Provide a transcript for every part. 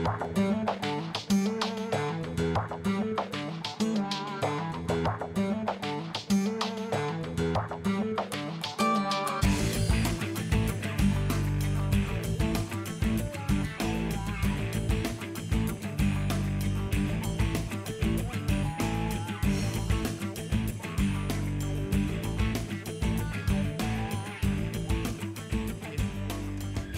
Thank you.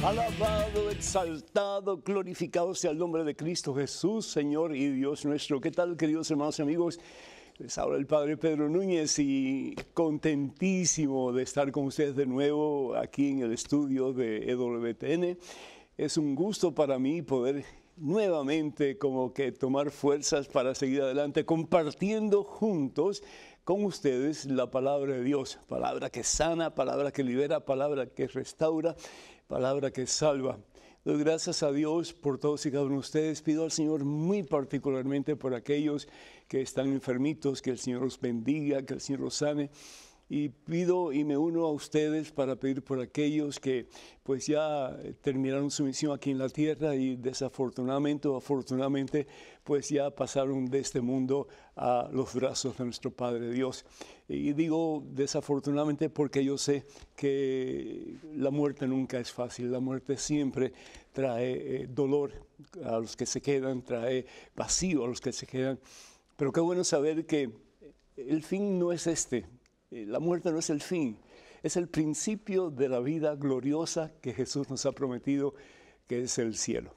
Alabado, exaltado, glorificado sea el nombre de Cristo Jesús, Señor y Dios nuestro. ¿Qué tal, queridos hermanos y amigos? Les habla el Padre Pedro Núñez y contentísimo de estar con ustedes de nuevo aquí en el estudio de EWTN. Es un gusto para mí poder nuevamente como que tomar fuerzas para seguir adelante compartiendo juntos con ustedes la palabra de Dios, palabra que sana, palabra que libera, palabra que restaura palabra que salva. Doy gracias a Dios por todos y cada uno de ustedes. Pido al Señor muy particularmente por aquellos que están enfermitos, que el Señor los bendiga, que el Señor los sane y pido y me uno a ustedes para pedir por aquellos que pues ya eh, terminaron su misión aquí en la tierra y desafortunadamente o afortunadamente pues ya pasaron de este mundo a los brazos de nuestro Padre Dios. Y digo desafortunadamente porque yo sé que la muerte nunca es fácil, la muerte siempre trae eh, dolor a los que se quedan, trae vacío a los que se quedan. Pero qué bueno saber que el fin no es este, eh, la muerte no es el fin, es el principio de la vida gloriosa que Jesús nos ha prometido, que es el cielo.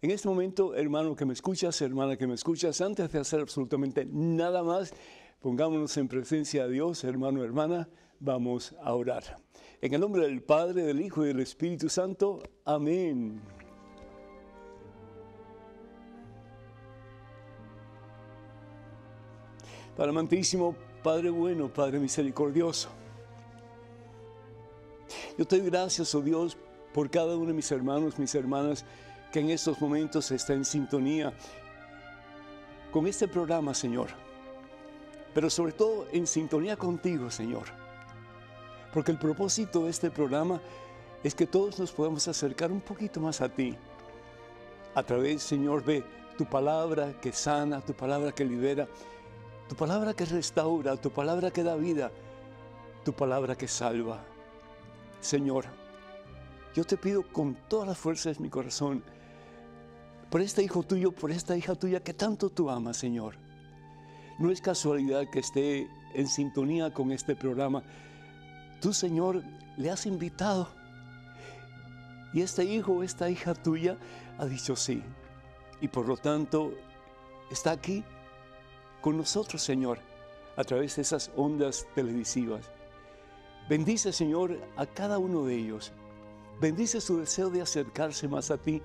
En este momento, hermano que me escuchas, hermana que me escuchas, antes de hacer absolutamente nada más, pongámonos en presencia de Dios, hermano, hermana, vamos a orar. En el nombre del Padre, del Hijo y del Espíritu Santo, amén. Padre amantísimo, Padre bueno, Padre misericordioso. Yo te doy gracias, oh Dios, por cada uno de mis hermanos, mis hermanas, que en estos momentos está en sintonía con este programa, Señor. Pero sobre todo en sintonía contigo, Señor. Porque el propósito de este programa es que todos nos podamos acercar un poquito más a ti. A través, Señor, de tu palabra que sana, tu palabra que libera, tu palabra que restaura, tu palabra que da vida, tu palabra que salva. Señor, yo te pido con todas las fuerzas de mi corazón, por este hijo tuyo, por esta hija tuya que tanto tú amas, Señor. No es casualidad que esté en sintonía con este programa. Tú, Señor, le has invitado. Y este hijo esta hija tuya ha dicho sí. Y por lo tanto, está aquí con nosotros, Señor, a través de esas ondas televisivas. Bendice, Señor, a cada uno de ellos. Bendice su deseo de acercarse más a ti,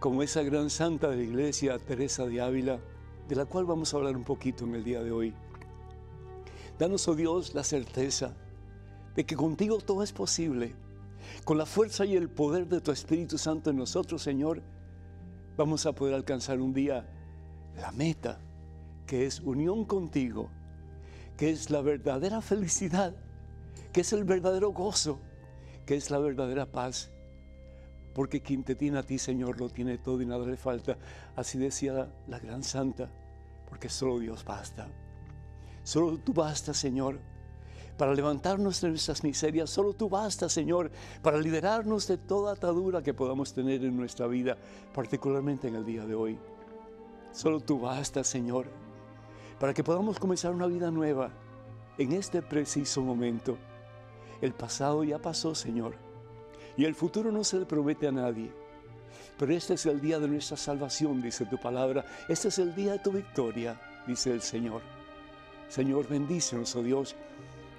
como esa gran santa de la iglesia, Teresa de Ávila, de la cual vamos a hablar un poquito en el día de hoy. Danos, oh Dios, la certeza de que contigo todo es posible. Con la fuerza y el poder de tu Espíritu Santo en nosotros, Señor, vamos a poder alcanzar un día la meta que es unión contigo, que es la verdadera felicidad, que es el verdadero gozo, que es la verdadera paz. Porque quien te tiene a ti, Señor, lo tiene todo y nada le falta. Así decía la, gran santa, porque solo Dios basta. Solo tú BASTA Señor, para levantarnos de nuestras miserias. Solo tú BASTA Señor, para liberarnos de toda atadura que podamos tener en nuestra vida, particularmente en el día de hoy. Solo tú BASTA Señor para que podamos comenzar una vida nueva en este preciso momento. El pasado ya pasó, Señor, y el futuro no se le promete a nadie. Pero este es el día de nuestra salvación, dice tu palabra. Este es el día de tu victoria, dice el Señor. Señor, bendícenos, oh Dios,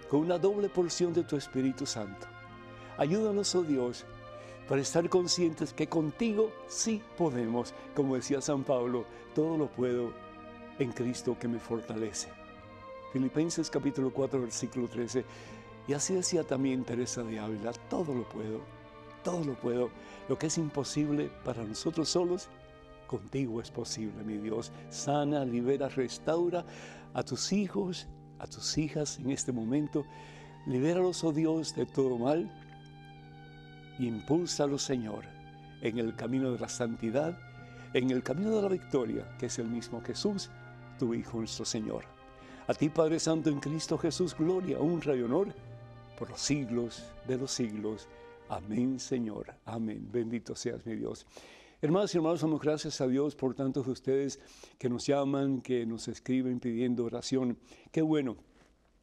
con una doble porción de tu Espíritu Santo. Ayúdanos, oh Dios, para estar conscientes que contigo sí podemos, como decía San Pablo, todo lo puedo en Cristo que me fortalece. Filipenses capítulo 4, versículo 13. Y así decía también Teresa de Ávila, todo lo puedo, todo lo puedo. Lo que es imposible para nosotros solos, contigo es posible, mi Dios. Sana, libera, restaura a tus hijos, a tus hijas en este momento. Libéralos, oh Dios, de todo mal. Impúlsalos, Señor, en el camino de la santidad, en el camino de la victoria, que es el mismo Jesús tu Hijo nuestro Señor. A ti, Padre Santo, en Cristo Jesús, gloria, honra y honor por los siglos de los siglos. Amén, Señor. Amén. Bendito seas mi Dios. Hermanos y hermanos, damos gracias a Dios por tantos de ustedes que nos llaman, que nos escriben pidiendo oración. Qué bueno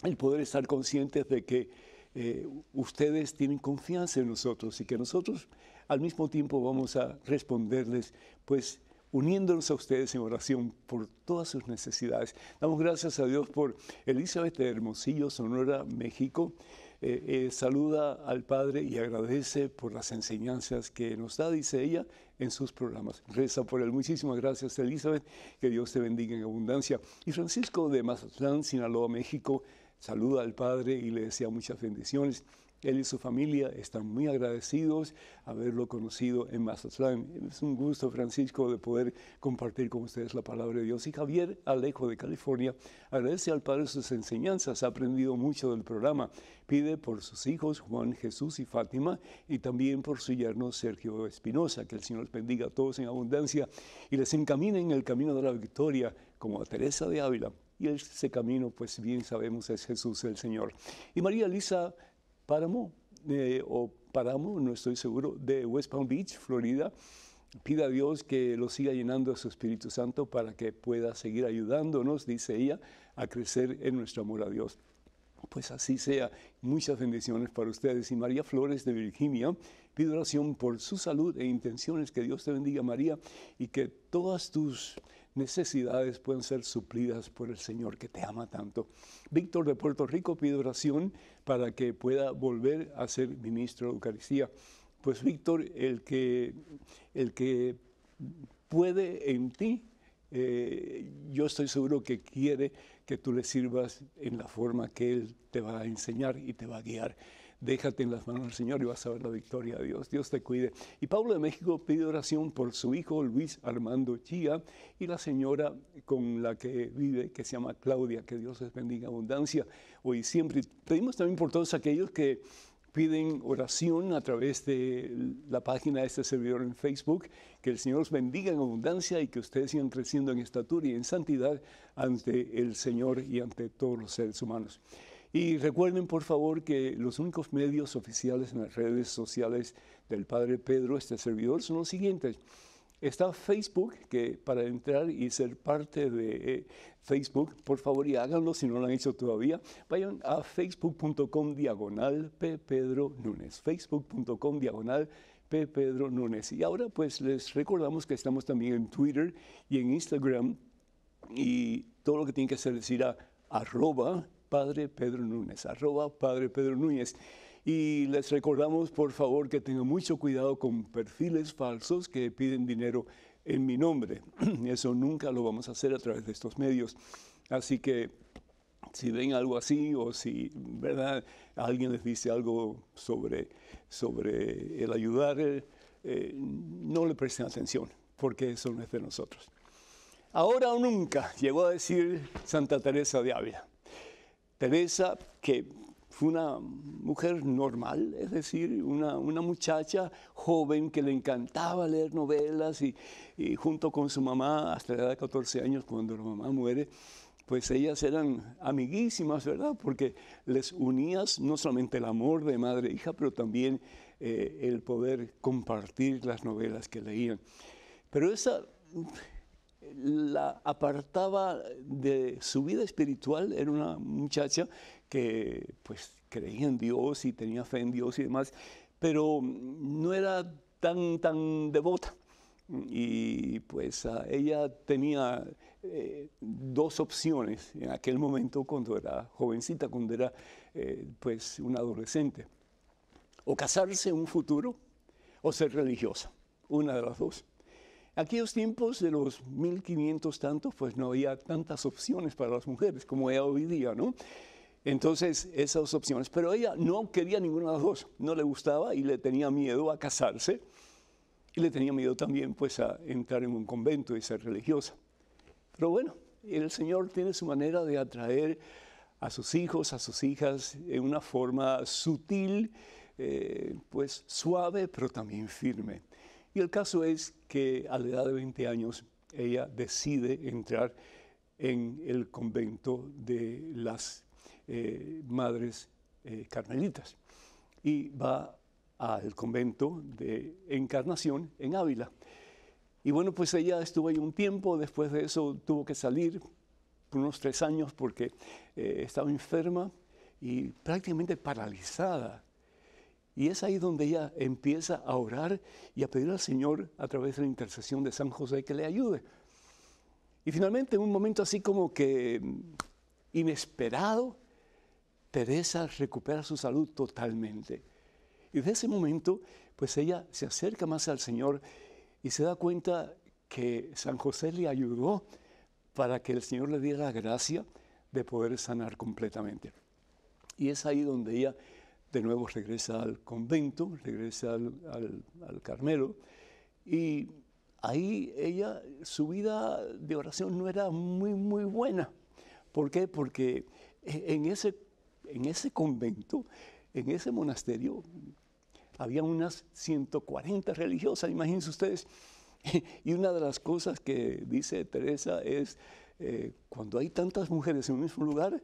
el poder estar conscientes de que eh, ustedes tienen confianza en nosotros y que nosotros al mismo tiempo vamos a responderles, pues uniéndonos a ustedes en oración por todas sus necesidades. Damos gracias a Dios por Elizabeth de Hermosillo, Sonora, México. Eh, eh, saluda al Padre y agradece por las enseñanzas que nos da, dice ella, en sus programas. Reza por él. Muchísimas gracias, Elizabeth. Que Dios te bendiga en abundancia. Y Francisco de Mazatlán, Sinaloa, México, saluda al Padre y le desea muchas bendiciones. Él y su familia están muy agradecidos haberlo conocido en Mazatlán. Es un gusto, Francisco, de poder compartir con ustedes la palabra de Dios. Y Javier Alejo de California agradece al Padre sus enseñanzas, ha aprendido mucho del programa. Pide por sus hijos Juan, Jesús y Fátima y también por su yerno Sergio Espinosa. Que el Señor les bendiga a todos en abundancia y les encamine en el camino de la victoria como a Teresa de Ávila. Y ese camino, pues bien sabemos, es Jesús el Señor. Y María Elisa Páramo, eh, o Páramo, no estoy seguro, de West Palm Beach, Florida. Pida a Dios que lo siga llenando a su Espíritu Santo para que pueda seguir ayudándonos, dice ella, a crecer en nuestro amor a Dios. Pues así sea. Muchas bendiciones para ustedes. Y María Flores de Virginia, pido oración por su salud e intenciones. Que Dios te bendiga, María, y que todas tus necesidades pueden ser suplidas por el Señor que te ama tanto. Víctor de Puerto Rico pide oración para que pueda volver a ser ministro de Eucaristía. Pues Víctor, el que, el que puede en ti, eh, yo estoy seguro que quiere que tú le sirvas en la forma que Él te va a enseñar y te va a guiar déjate en las manos del Señor y vas a ver la victoria de Dios. Dios te cuide. Y Pablo de México pide oración por su hijo Luis Armando Chía y la señora con la que vive, que se llama Claudia. Que Dios les bendiga abundancia hoy siempre. Pedimos también por todos aquellos que piden oración a través de la página de este servidor en Facebook. Que el Señor los bendiga en abundancia y que ustedes sigan creciendo en estatura y en santidad ante el Señor y ante todos los seres humanos. Y recuerden, por favor, que los únicos medios oficiales en las redes sociales del Padre Pedro, este servidor, son los siguientes. Está Facebook, que para entrar y ser parte de eh, Facebook, por favor, y háganlo si no lo han hecho todavía. Vayan a facebook.com diagonal P. Pedro Núñez. Facebook.com diagonal P. Pedro Núñez. Y ahora, pues, les recordamos que estamos también en Twitter y en Instagram. Y todo lo que tienen que hacer es ir a arroba Padre Pedro Núñez, arroba Padre Pedro Núñez. Y les recordamos, por favor, que tengan mucho cuidado con perfiles falsos que piden dinero en mi nombre. Eso nunca lo vamos a hacer a través de estos medios. Así que si ven algo así o si, ¿verdad? Alguien les dice algo sobre, sobre el ayudar, eh, no le presten atención, porque eso no es de nosotros. Ahora o nunca, llegó a decir Santa Teresa de Ávila. Teresa, que fue una mujer normal, es decir, una, muchacha joven que le encantaba leer novelas y, junto con su mamá, hasta la edad de 14 años, cuando la mamá muere, pues ellas eran amiguísimas, ¿verdad? Porque les unías no solamente el amor de madre e hija, pero también eh, el poder compartir las novelas que leían. Pero esa la apartaba de su vida espiritual, era una muchacha que pues creía en Dios y tenía fe en Dios y demás, pero no era tan, tan devota. Y pues ella tenía eh, dos opciones en aquel momento cuando era jovencita, cuando era eh, pues una adolescente. O casarse en un futuro o ser religiosa, una de las dos. Aquellos tiempos de los 1500 tantos, pues no había tantas opciones para las mujeres como ella hoy día, ¿no? Entonces, esas opciones. Pero ella no quería ninguna de las dos. No le gustaba y le tenía miedo a casarse. Y le tenía miedo también, pues, a entrar en un convento y ser religiosa. Pero bueno, el Señor tiene su manera de atraer a sus hijos, a sus hijas, en una forma sutil, eh, pues suave, pero también firme. Y el caso es que a la edad de 20 años ella decide entrar en el convento de las eh, madres eh, carmelitas y va al convento de Encarnación en Ávila. Y bueno, pues ella estuvo ahí un tiempo, después de eso tuvo que salir por unos tres años porque eh, estaba enferma y prácticamente paralizada y es ahí donde ella empieza a orar y a pedir al Señor a través de la intercesión de San José que le ayude. Y finalmente, en un momento así como que mm, inesperado, Teresa recupera su salud totalmente. Y desde ese momento, pues ella se acerca más al Señor y se da cuenta que San José le ayudó para que el Señor le diera la gracia de poder sanar completamente. Y es ahí donde ella de nuevo regresa al convento, regresa al, al, Carmelo, y ahí ella, su vida de oración no era muy, muy buena. ¿Por qué? Porque e-, en ese, en ese convento, en ese monasterio, había unas 140 religiosas, imagínense ustedes. Y una de las cosas que dice Teresa es, eh, cuando hay tantas mujeres en un mismo lugar,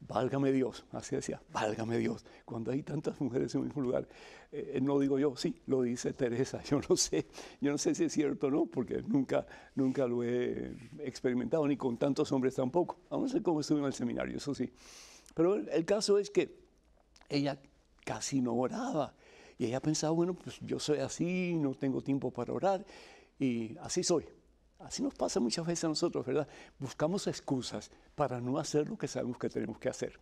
válgame Dios, así decía, válgame Dios, cuando hay tantas mujeres en un mismo lugar. Eh, eh, no digo yo, sí, lo dice Teresa, yo no sé, yo no sé si es cierto o no, porque nunca, nunca lo he experimentado, ni con tantos hombres tampoco. Vamos a ver cómo estuve en el seminario, eso sí. Pero el caso es que ella casi no oraba, y ella pensaba, bueno, pues yo soy así, no tengo tiempo para orar, y así soy, Así nos pasa muchas veces a nosotros, ¿verdad? Buscamos excusas para no hacer lo que sabemos que tenemos que hacer.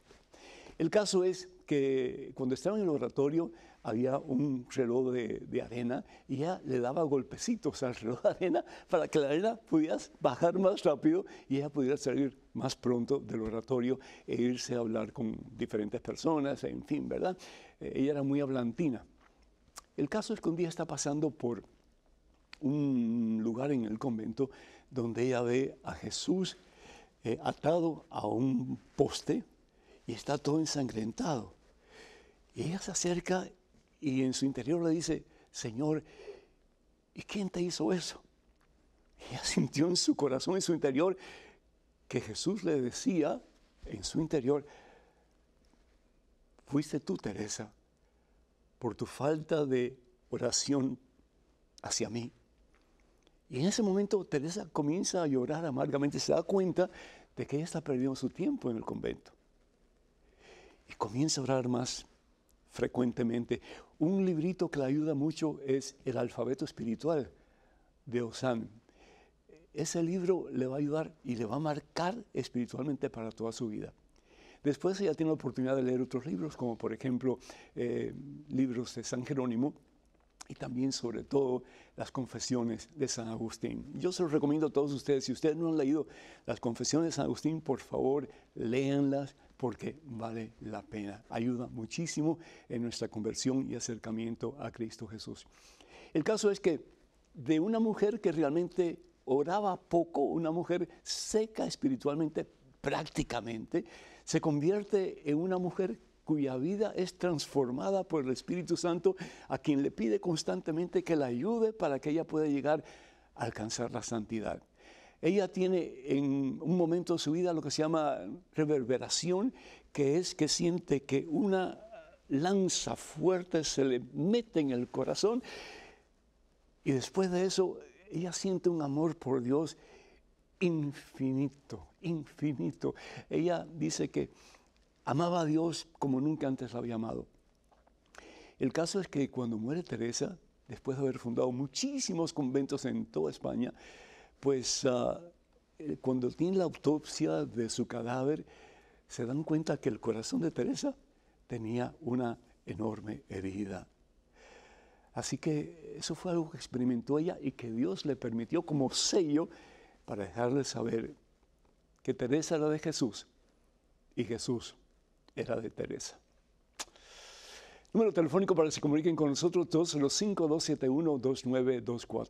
El caso es que cuando estaba en el oratorio había un reloj de, arena y ella le daba golpecitos al reloj de arena para que la arena pudiera bajar más rápido y ella pudiera salir más pronto del oratorio e irse a hablar con diferentes personas, en fin, ¿verdad? Eh, ella era muy hablantina. El caso es que un día está pasando por un lugar en el convento donde ella ve a Jesús eh, atado a un poste y está todo ensangrentado. Y ella se acerca y en su interior le dice, Señor, ¿y quién te hizo eso? Y ella sintió en su corazón, en su interior, que Jesús le decía en su interior, fuiste tú, Teresa, por tu falta de oración hacia mí. Y en ese momento Teresa comienza a llorar amargamente, se da cuenta de que ella está perdiendo su tiempo en el convento. Y comienza a orar más frecuentemente. Un librito que le ayuda mucho es El alfabeto espiritual de Osan. Ese libro le va a ayudar y le va a marcar espiritualmente para toda su vida. Después ella tiene la oportunidad de leer otros libros, como por ejemplo eh, libros de San Jerónimo, y también sobre todo las confesiones de San Agustín. Yo se los recomiendo a todos ustedes, si ustedes no han leído las confesiones de San Agustín, por favor, léanlas porque vale la pena. Ayuda muchísimo en nuestra conversión y acercamiento a Cristo Jesús. El caso es que de una mujer que realmente oraba poco, una mujer seca espiritualmente prácticamente, se convierte en una mujer cuya vida es transformada por el Espíritu Santo, a quien le pide constantemente que la ayude para que ella pueda llegar a alcanzar la santidad. Ella tiene en un momento de su vida lo que se llama reverberación, que es que siente que una lanza fuerte se le mete en el corazón y después de eso ella siente un amor por Dios infinito, infinito. Ella dice que Amaba a Dios como nunca antes la había amado. El caso es que cuando muere Teresa, después de haber fundado muchísimos conventos en toda España, pues ah, eh, cuando tienen la autopsia de su cadáver, se dan cuenta que el corazón de Teresa tenía una enorme herida. Así que eso fue algo que experimentó ella y que Dios le permitió como sello para dejarle saber que Teresa era de Jesús y Jesús era de Teresa. Número telefónico para que se comuniquen con nosotros 205-271-2924.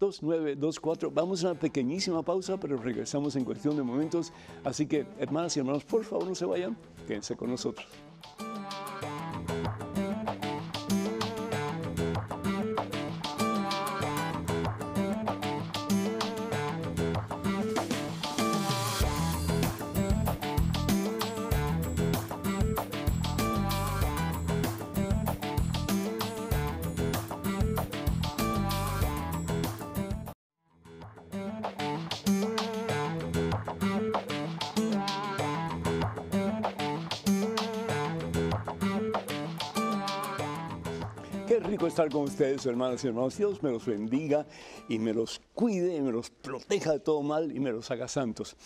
205-271-2924. Vamos a una pequeñísima pausa, pero regresamos en cuestión de momentos. Así que, hermanas y hermanos, por favor no se vayan, quédense con nosotros. rico estar con ustedes, hermanas y hermanos. Dios me los bendiga y me los cuide, y me los proteja de todo mal y me los haga santos.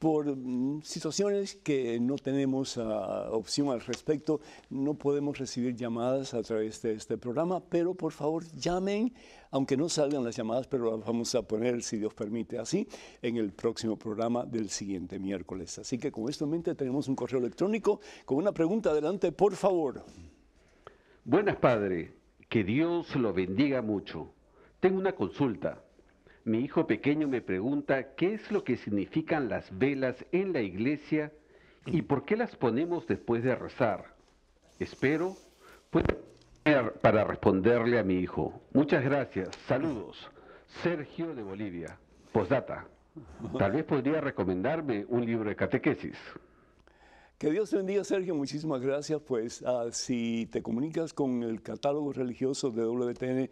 Por mm, situaciones que no tenemos ah, opción al respecto, no podemos recibir llamadas a través de este programa, pero por favor llamen, aunque no salgan las llamadas, pero las vamos a poner, si Dios permite, así en el próximo programa del siguiente miércoles. Así que con esto en mente tenemos un correo electrónico con una pregunta. Adelante, por favor. Buenas, padre. Que Dios lo bendiga mucho. Tengo una consulta. Mi hijo pequeño me pregunta qué es lo que significan las velas en la iglesia y por qué las ponemos después de rezar. Espero poder para responderle a mi hijo. Muchas gracias. Saludos. Sergio de Bolivia. Postdata. Tal vez podría recomendarme un libro de catequesis. Que Dios te bendiga, Sergio. Muchísimas gracias. Pues ah, si te comunicas con el catálogo religioso de WTN,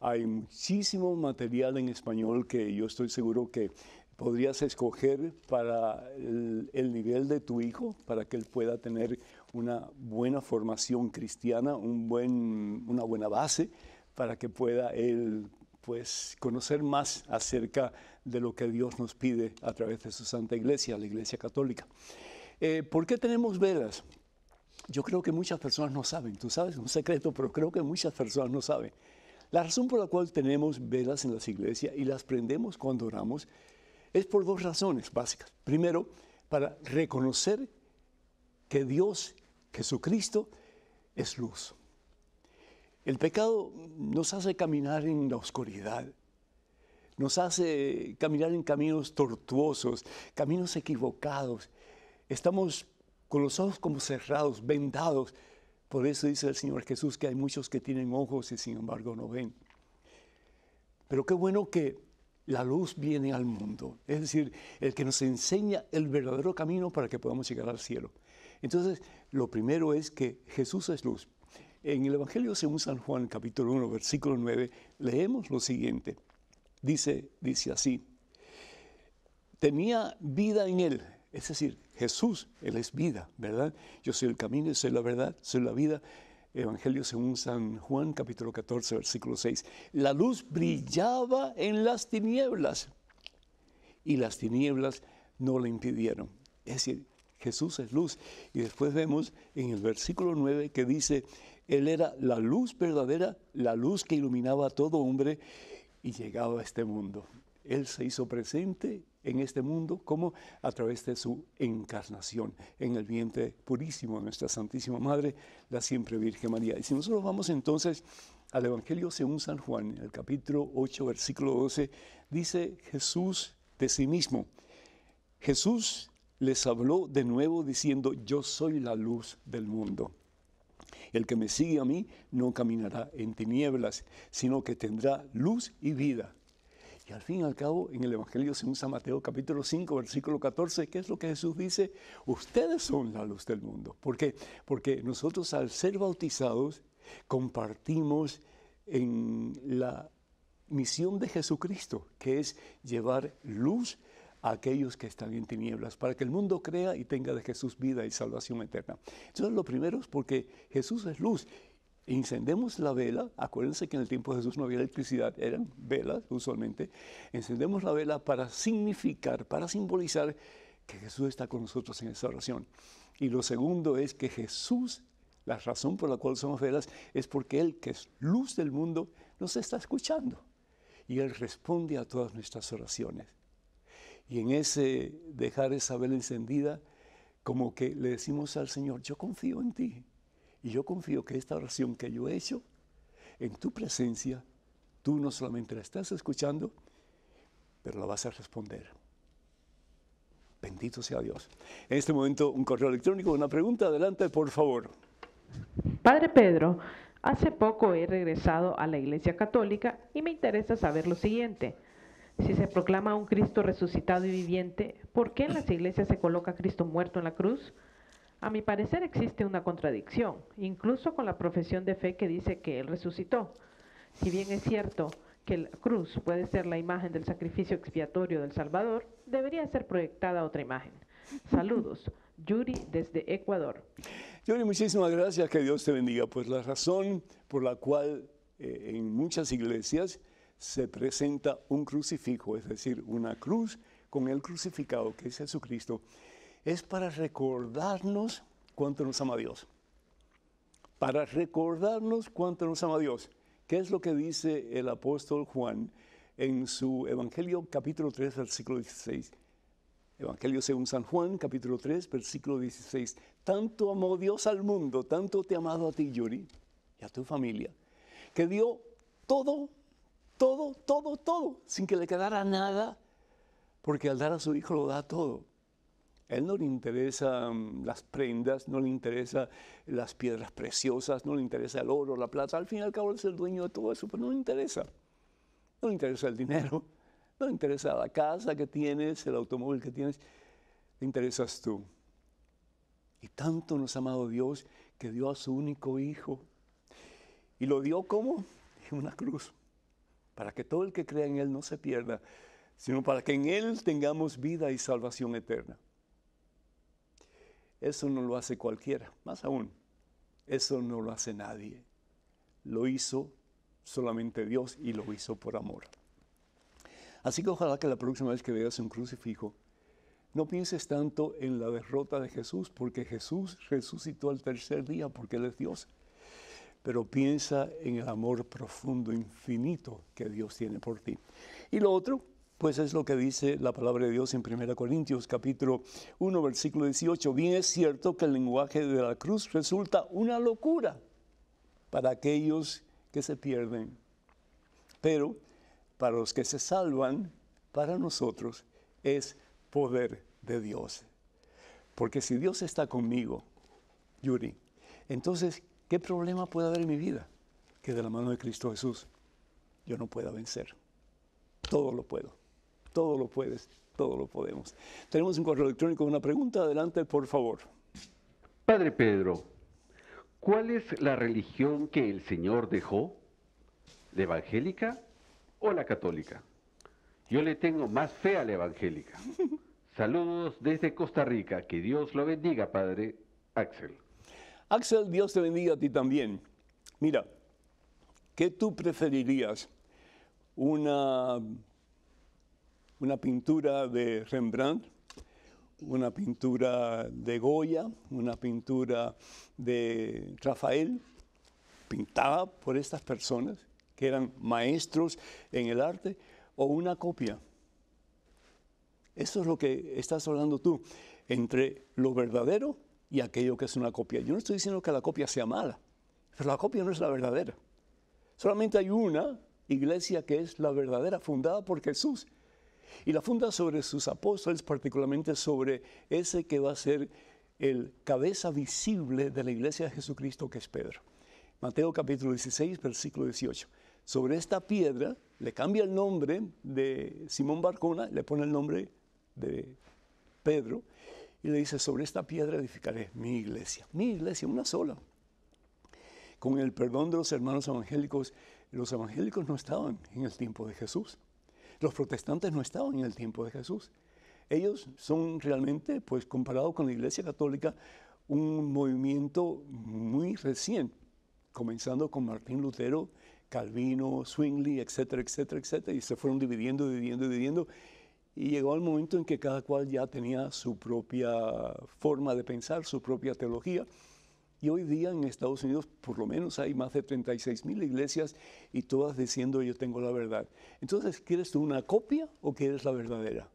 hay muchísimo material en español que yo estoy seguro que podrías escoger para el, nivel de tu hijo, para que él pueda tener una buena formación cristiana, un buen, una buena base, para que pueda él pues conocer más acerca de lo que Dios nos pide a través de su Santa Iglesia, la Iglesia Católica. Eh, ¿Por qué tenemos velas? Yo creo que muchas personas no saben, tú sabes, un secreto, pero creo que muchas personas no saben. La razón por la cual tenemos velas en las iglesias y las prendemos cuando oramos es por dos razones básicas. Primero, para reconocer que Dios, Jesucristo, es luz. El pecado nos hace caminar en la oscuridad, nos hace caminar en caminos tortuosos, caminos equivocados, Estamos con los ojos como cerrados, vendados. Por eso dice el Señor Jesús que hay muchos que tienen ojos y sin embargo no ven. Pero qué bueno que la luz viene al mundo, es decir, el que nos enseña el verdadero camino para que podamos llegar al cielo. Entonces, lo primero es que Jesús es luz. En el Evangelio según San Juan, capítulo 1, versículo 9, leemos lo siguiente. Dice, dice así, tenía vida en él es decir, Jesús, Él es vida, ¿verdad? Yo soy el camino, soy la verdad, soy la vida. Evangelio según San Juan, capítulo 14, versículo 6. La luz brillaba en las tinieblas y las tinieblas no la impidieron. Es decir, Jesús es luz. Y después vemos en el versículo 9 que dice, Él era la luz verdadera, la luz que iluminaba a todo hombre y llegaba a este mundo. Él se hizo presente en este mundo como a través de su encarnación en el vientre purísimo de nuestra Santísima Madre, la siempre Virgen María. Y si nosotros vamos entonces al Evangelio según San Juan, en el capítulo 8, versículo 12, dice Jesús de sí mismo, Jesús les habló de nuevo diciendo, yo soy la luz del mundo. El que me sigue a mí no caminará en tinieblas, sino que tendrá luz y vida. Y al fin y al cabo, en el Evangelio según San Mateo capítulo 5, versículo 14, ¿qué es lo que Jesús dice? Ustedes son la luz del mundo. ¿Por qué? Porque nosotros al ser bautizados compartimos en la misión de Jesucristo, que es llevar luz a aquellos que están en tinieblas, para que el mundo crea y tenga de Jesús vida y salvación eterna. Entonces lo primero es porque Jesús es luz Encendemos la vela, acuérdense que en el tiempo de Jesús no había electricidad, eran velas usualmente. Encendemos la vela para significar, para simbolizar que Jesús está con nosotros en esa oración. Y lo segundo es que Jesús, la razón por la cual somos velas, es porque Él, que es luz del mundo, nos está escuchando. Y Él responde a todas nuestras oraciones. Y en ese dejar esa vela encendida, como que le decimos al Señor, yo confío en ti. Y yo confío que esta oración que yo he hecho, en tu presencia, tú no solamente la estás escuchando, pero la vas a responder. Bendito sea Dios. En este momento, un correo electrónico, una pregunta, adelante, por favor. Padre Pedro, hace poco he regresado a la Iglesia Católica y me interesa saber lo siguiente. Si se proclama un Cristo resucitado y viviente, ¿por qué en las iglesias se coloca Cristo muerto en la cruz? A mi parecer existe una contradicción, incluso con la profesión de fe que dice que Él resucitó. Si bien es cierto que la cruz puede ser la imagen del sacrificio expiatorio del Salvador, debería ser proyectada otra imagen. Saludos, Yuri desde Ecuador. Yuri, muchísimas gracias, que Dios te bendiga. Pues la razón por la cual eh, en muchas iglesias se presenta un crucifijo, es decir, una cruz con el crucificado, que es Jesucristo, es para recordarnos cuánto nos ama Dios. Para recordarnos cuánto nos ama Dios. ¿Qué es lo que dice el apóstol Juan en su Evangelio capítulo 3, versículo 16? Evangelio según San Juan, capítulo 3, versículo 16. Tanto amó Dios al mundo, tanto te ha amado a ti, Yuri, y a tu familia, que dio todo, todo, todo, todo, sin que le quedara nada, porque al dar a su Hijo lo da todo él no le interesa mm, las prendas, no le interesa las piedras preciosas, no le interesa el oro, la plata. Al fin y al cabo él es el dueño de todo eso, pero no le interesa. No le interesa el dinero, no le interesa la casa que tienes, el automóvil que tienes. Le interesas tú. Y tanto nos ha amado Dios que dio a su único hijo. Y lo dio como en una cruz, para que todo el que crea en Él no se pierda, sino para que en Él tengamos vida y salvación eterna. Eso no lo hace cualquiera, más aún, eso no lo hace nadie. Lo hizo solamente Dios y lo hizo por amor. Así que ojalá que la próxima vez que veas un crucifijo, no pienses tanto en la derrota de Jesús, porque Jesús resucitó al tercer día porque Él es Dios. Pero piensa en el amor profundo, infinito que Dios tiene por ti. Y lo otro, pues es lo que dice la palabra de Dios en 1 Corintios capítulo 1 versículo 18. Bien es cierto que el lenguaje de la cruz resulta una locura para aquellos que se pierden, pero para los que se salvan, para nosotros es poder de Dios. Porque si Dios está conmigo, Yuri, entonces, ¿qué problema puede haber en mi vida? Que de la mano de Cristo Jesús yo no pueda vencer. Todo lo puedo. Todo lo puedes, todo lo podemos. Tenemos un correo electrónico, con una pregunta. Adelante, por favor. Padre Pedro, ¿cuál es la religión que el Señor dejó? ¿La evangélica o la católica? Yo le tengo más fe a la evangélica. Saludos desde Costa Rica. Que Dios lo bendiga, Padre Axel. Axel, Dios te bendiga a ti también. Mira, ¿qué tú preferirías? ¿Una una pintura de Rembrandt, una pintura de Goya, una pintura de Rafael, pintada por estas personas que eran maestros en el arte, o una copia. Eso es lo que estás hablando tú, entre lo verdadero y aquello que es una copia. Yo no estoy diciendo que la copia sea mala, pero la copia no es la verdadera. Solamente hay una iglesia que es la verdadera, fundada por Jesús, y la funda sobre sus apóstoles, particularmente sobre ese que va a ser el cabeza visible de la iglesia de Jesucristo, que es Pedro. Mateo capítulo 16, versículo 18. Sobre esta piedra le cambia el nombre de Simón Barcona, le pone el nombre de Pedro y le dice, sobre esta piedra edificaré mi iglesia, mi iglesia, una sola. Con el perdón de los hermanos evangélicos, los evangélicos no estaban en el tiempo de Jesús, los protestantes no estaban en el tiempo de Jesús. Ellos son realmente, pues comparado con la Iglesia Católica, un movimiento muy recién, comenzando con Martín Lutero, Calvino, swingley etcétera, etcétera, etcétera, y se fueron dividiendo, dividiendo, dividiendo, y llegó el momento en que cada cual ya tenía su propia forma de pensar, su propia teología, y hoy día en Estados Unidos por lo menos hay más de 36 mil iglesias y todas diciendo yo tengo la verdad. Entonces, ¿quieres tú una copia o quieres la verdadera?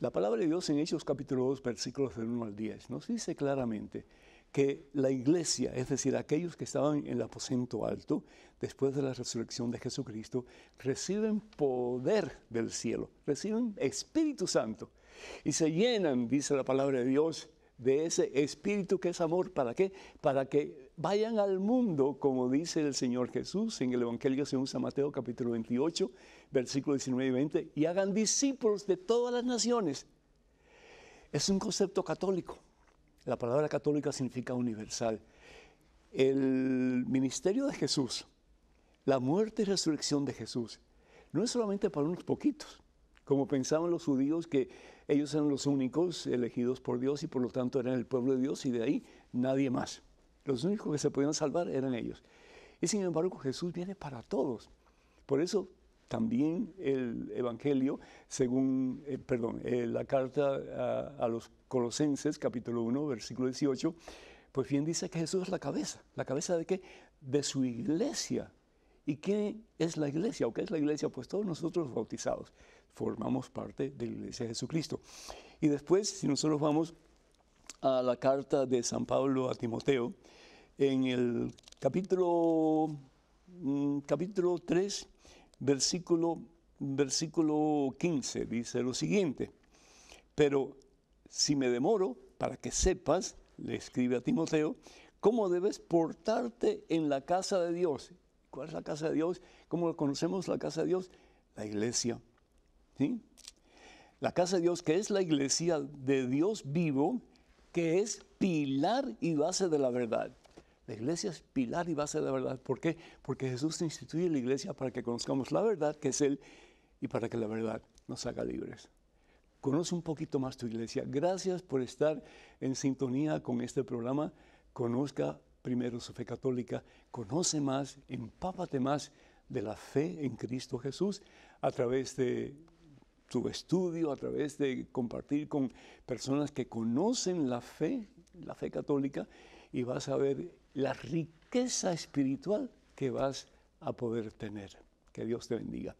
La palabra de Dios en Hechos capítulo 2, versículos del 1 al 10 nos dice claramente que la iglesia, es decir, aquellos que estaban en el aposento alto después de la resurrección de Jesucristo, reciben poder del cielo, reciben Espíritu Santo y se llenan, dice la palabra de Dios, de ese espíritu que es amor. ¿Para qué? Para que vayan al mundo, como dice el Señor Jesús en el Evangelio según San Mateo capítulo 28, versículo 19 y 20, y hagan discípulos de todas las naciones. Es un concepto católico. La palabra católica significa universal. El ministerio de Jesús, la muerte y resurrección de Jesús, no es solamente para unos poquitos, como pensaban los judíos que ellos eran los únicos elegidos por Dios y por lo tanto eran el pueblo de Dios y de ahí nadie más. Los únicos que se podían salvar eran ellos. Y sin embargo Jesús viene para todos. Por eso también el Evangelio, según, eh, perdón, eh, la carta a, a, los Colosenses, capítulo 1, versículo 18, pues bien dice que Jesús es la cabeza. ¿La cabeza de qué? De su iglesia, ¿Y qué es la iglesia? ¿O qué es la iglesia? Pues todos nosotros bautizados formamos parte de la iglesia de Jesucristo. Y después, si nosotros vamos a la carta de San Pablo a Timoteo, en el capítulo, mm, capítulo 3, versículo, versículo 15, dice lo siguiente, pero si me demoro, para que sepas, le escribe a Timoteo, cómo debes portarte en la casa de Dios, ¿Cuál es la casa de Dios? ¿Cómo conocemos la casa de Dios? La iglesia. ¿Sí? La casa de Dios, que es la iglesia de Dios vivo, que es pilar y base de la verdad. La iglesia es pilar y base de la verdad. ¿Por qué? Porque Jesús instituye la iglesia para que conozcamos la verdad, que es Él, y para que la verdad nos haga libres. Conoce un poquito más tu iglesia. Gracias por estar en sintonía con este programa. Conozca primero su fe católica, conoce más, empápate más de la fe en Cristo Jesús a través de tu estudio, a través de compartir con personas que conocen la fe, la fe católica, y vas a ver la riqueza espiritual que vas a poder tener. Que Dios te bendiga.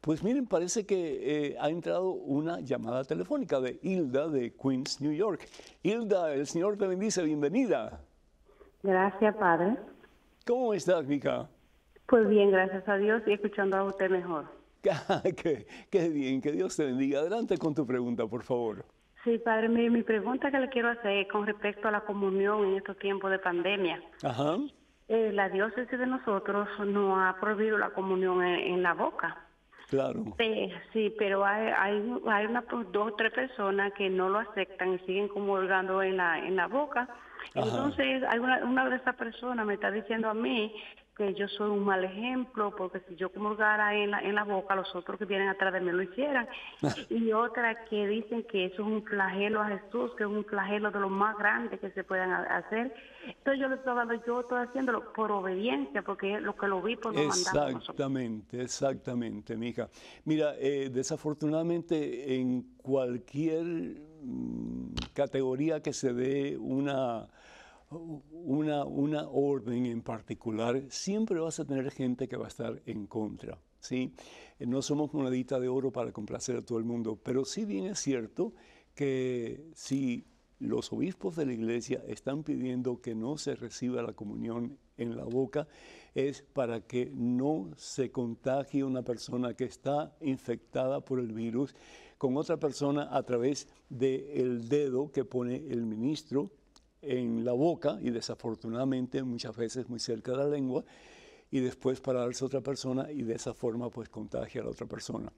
Pues miren, parece que eh, ha entrado una llamada telefónica de Hilda de Queens, New York. Hilda, el Señor te bendice, bienvenida. Gracias, Padre. ¿Cómo estás, Mica? Pues bien, gracias a Dios y escuchando a usted mejor. Ah, qué, bien, que Dios te bendiga. Adelante con tu pregunta, por favor. Sí, padre, mi, mi pregunta que le quiero hacer es con respecto a la comunión en estos tiempos de pandemia. Ajá. Eh, la diócesis de nosotros no ha prohibido la comunión en, la boca. Claro. Sí, sí pero hay, hay, una, dos o tres personas que no lo aceptan y siguen comulgando en la, en la boca entonces, alguna, una de esas personas me está diciendo a mí que yo soy un mal ejemplo, porque si yo comulgara en la, en la boca, los otros que vienen atrás de mí lo hicieran. y otra que dicen que eso es un flagelo a Jesús, que es un flagelo de los más grandes que se puedan hacer. Entonces yo lo estoy hablando, yo estoy haciéndolo por obediencia, porque es lo que lo vi por pues, los Exactamente, exactamente, mija. Mira, eh, desafortunadamente en cualquier Mm, categoría que se dé una, una, una orden en particular, siempre vas a tener gente que va a estar en contra. ¿sí? No somos monedita de oro para complacer a todo el mundo, pero sí bien es cierto que si los obispos de la iglesia están pidiendo que no se reciba la comunión en la boca, es para que no se contagie una persona que está infectada por el virus con otra persona a través del el dedo que pone el ministro en la boca y desafortunadamente muchas veces muy cerca de la lengua y después pararse a otra persona y de esa forma pues contagia a la otra persona.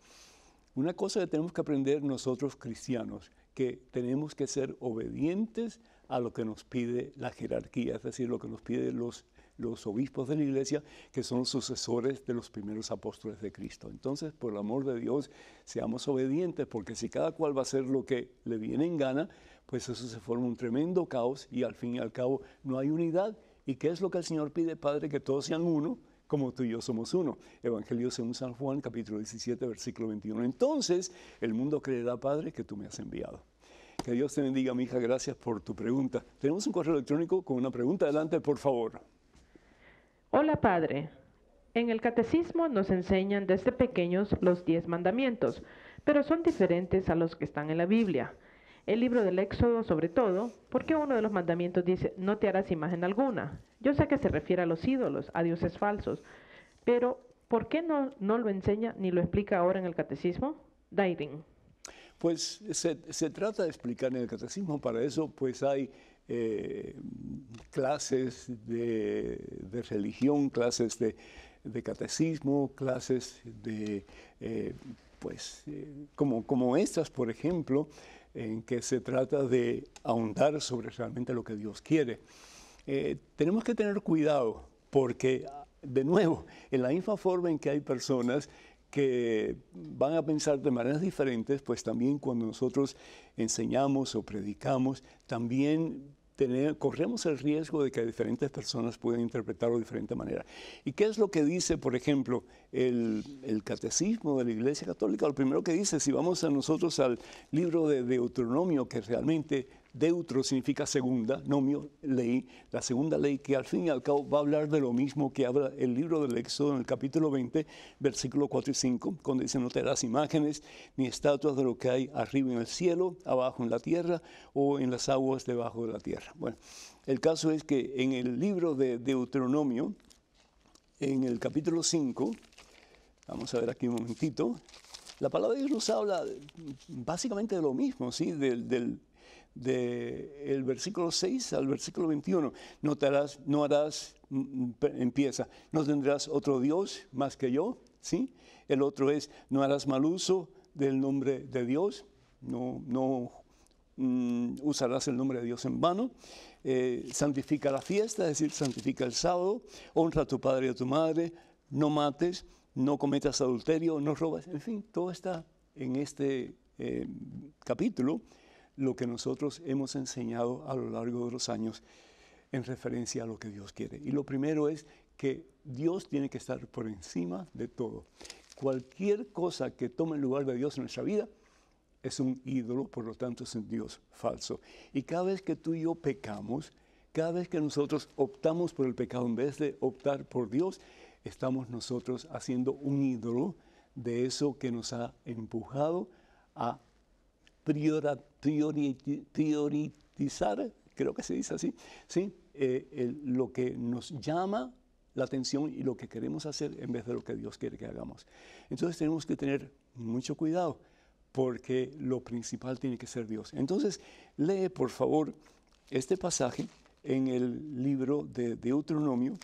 Una cosa que tenemos que aprender nosotros cristianos, que tenemos que ser obedientes a lo que nos pide la jerarquía, es decir, lo que nos piden los, los obispos de la iglesia, que son sucesores de los primeros apóstoles de Cristo. Entonces, por el amor de Dios, seamos obedientes, porque si cada cual va a hacer lo que le viene en gana, pues eso se forma un tremendo caos y al fin y al cabo no hay unidad. ¿Y qué es lo que el Señor pide, Padre? Que todos sean uno, como tú y yo somos uno. Evangelio según San Juan, capítulo 17, versículo 21. Entonces, el mundo creerá, Padre, que tú me has enviado. Que Dios te bendiga, mi hija. Gracias por tu pregunta. Tenemos un correo electrónico con una pregunta. Adelante, por favor. Hola, padre. En el catecismo nos enseñan desde pequeños los diez mandamientos, pero son diferentes a los que están en la Biblia. El libro del Éxodo, sobre todo, porque uno de los mandamientos dice, no te harás imagen alguna. Yo sé que se refiere a los ídolos, a dioses falsos, pero ¿por qué no, no lo enseña ni lo explica ahora en el catecismo? Dairin. Pues se, trata de explicar en el catecismo, para eso pues hay eh, clases de, religión, clases de, catecismo, clases de, eh, pues, eh, como, como estas, por ejemplo, en que se trata de ahondar sobre realmente lo que Dios quiere. tenemos que tener cuidado porque, de nuevo, en la misma forma en que hay personas que van a pensar de maneras diferentes, pues también cuando nosotros enseñamos o predicamos, también corremos el riesgo de que diferentes personas puedan interpretarlo de diferente manera. ¿Y qué es lo que dice, por ejemplo, el, el catecismo de la Iglesia Católica? Lo primero que dice, si vamos a nosotros al libro de Deuteronomio, que realmente Deutro significa segunda, nomio, ley, la segunda ley que al fin y al cabo va a hablar de lo mismo que habla el libro del Éxodo en el capítulo 20, versículo 4 y 5, cuando dice no te harás imágenes ni estatuas de lo que hay arriba en el cielo, abajo en la tierra o en las aguas debajo de la tierra. Bueno, el caso es que en el libro de Deuteronomio, en el capítulo 5, vamos a ver aquí un momentito, la palabra de Dios nos habla básicamente de lo mismo, ¿sí? del del el versículo 6 al versículo 21. Notarás, no harás, mm, empieza, no tendrás otro Dios más que yo, ¿sí? El otro es, no harás mal uso del nombre de Dios, no, no mm, usarás el nombre de Dios en vano. Eh, santifica la fiesta, es decir, santifica el sábado, honra a tu padre y a tu madre, no mates, no cometas adulterio, no robas, en fin, todo está en este eh, capítulo lo que nosotros hemos enseñado a lo largo de los años en referencia a lo que Dios quiere. Y lo primero es que Dios tiene que estar por encima de todo. Cualquier cosa que tome el lugar de Dios en nuestra vida es un ídolo, por lo tanto es un Dios falso. Y cada vez que tú y yo pecamos, cada vez que nosotros optamos por el pecado en vez de optar por Dios, estamos nosotros haciendo un ídolo de eso que nos ha empujado a priora, priorizar, creo que se dice así, ¿sí? Eh, lo que nos llama la atención y lo que queremos hacer en vez de lo que Dios quiere que hagamos. Entonces tenemos que tener mucho cuidado porque lo principal tiene que ser Dios. Entonces lee por favor este pasaje en el libro de Deuteronomio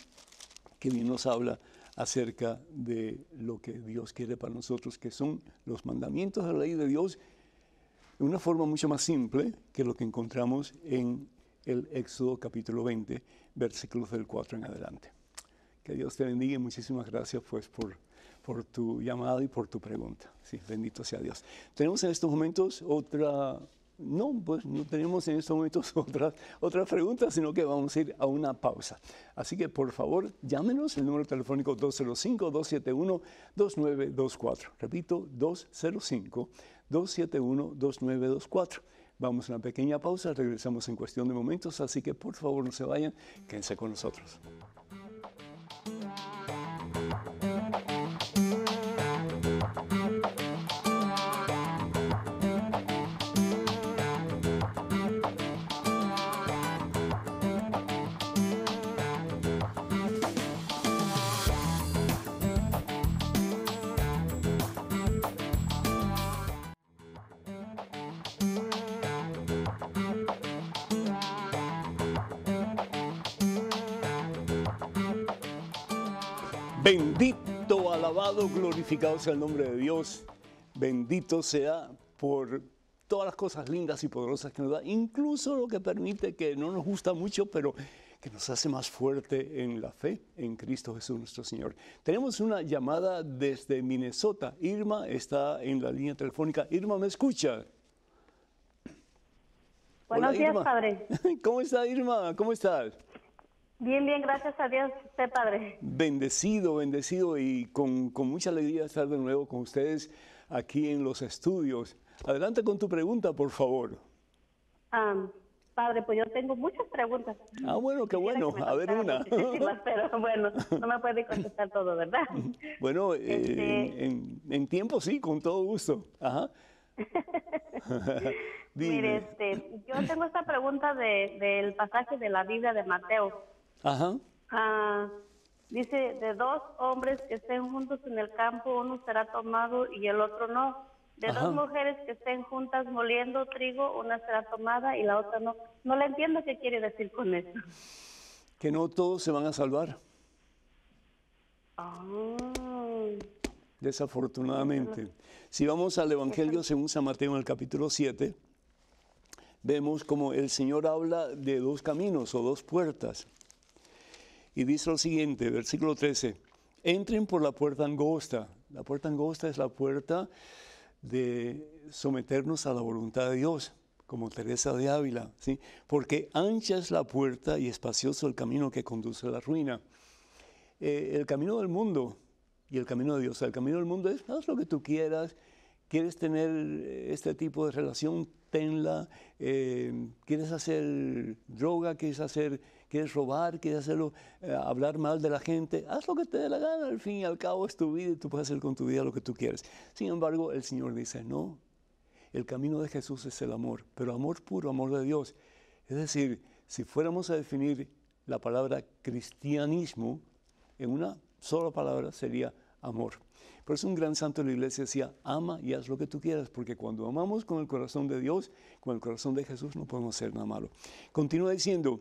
que bien nos habla acerca de lo que Dios quiere para nosotros, que son los mandamientos de la ley de Dios de una forma mucho más simple que lo que encontramos en el Éxodo capítulo 20, versículos del 4 en adelante. Que Dios te bendiga y muchísimas gracias pues por, por tu llamada y por tu pregunta. Sí, bendito sea Dios. Tenemos en estos momentos otra... No, pues no tenemos en estos momentos otra pregunta, sino que vamos a ir a una pausa. Así que por favor, llámenos el número telefónico 205-271-2924. Repito, 205. 271-2924. Vamos a una pequeña pausa, regresamos en cuestión de momentos, así que por favor no se vayan, quédense con nosotros. Alabado, glorificado sea el nombre de Dios. Bendito sea por todas las cosas lindas y poderosas que nos da, incluso lo que permite que no nos gusta mucho, pero que nos hace más fuerte en la fe en Cristo Jesús nuestro Señor. Tenemos una llamada desde Minnesota. Irma está en la línea telefónica. Irma, ¿me escucha? Buenos días, padre. ¿Cómo está, Irma? ¿Cómo estás? Bien, bien, gracias a Dios, usted padre. Bendecido, bendecido y con, con, mucha alegría estar de nuevo con ustedes aquí en los estudios. Adelante con tu pregunta, por favor. padre, pues yo tengo muchas preguntas. Ah, bueno, qué bueno. A ver una. Pero bueno, no me puede contestar todo, ¿verdad? Bueno, eh, este en, tiempo sí, con todo gusto. Ajá. Mire, este, yo tengo esta pregunta del pasaje de la Biblia de Mateo. Ajá. Ah, dice, de dos hombres que estén juntos en el campo, uno será tomado y el otro no. De dos mujeres que estén juntas moliendo trigo, una será tomada y la otra no. No le entiendo qué quiere decir con eso. Que no todos se van a salvar. Ah. Desafortunadamente. Si vamos al Evangelio según San Mateo en el capítulo 7, vemos como el Señor habla de dos caminos o dos puertas y dice lo siguiente, versículo 13, entren por la puerta angosta. La puerta angosta es la puerta de someternos a la voluntad de Dios, como Teresa de Ávila, ¿sí? porque ancha es la puerta y espacioso el camino que conduce a la ruina. Eh, el camino del mundo y el camino de Dios. El camino del mundo es, haz lo que tú quieras, quieres tener eh, este tipo de relación, tenla, eh, quieres hacer droga, quieres hacer quieres robar, quieres hacerlo, eh, hablar mal de la gente, haz lo que te dé la gana, al fin y al cabo es tu vida y tú puedes hacer con tu vida lo que tú quieres. Sin embargo, el Señor dice, no, el camino de Jesús es el amor, pero amor puro, amor de Dios. Es decir, si fuéramos a definir la palabra cristianismo en una sola palabra sería amor. Por eso un gran santo de la iglesia decía, ama y haz lo que tú quieras, porque cuando amamos con el corazón de Dios, con el corazón de Jesús, no podemos hacer nada malo. Continúa diciendo,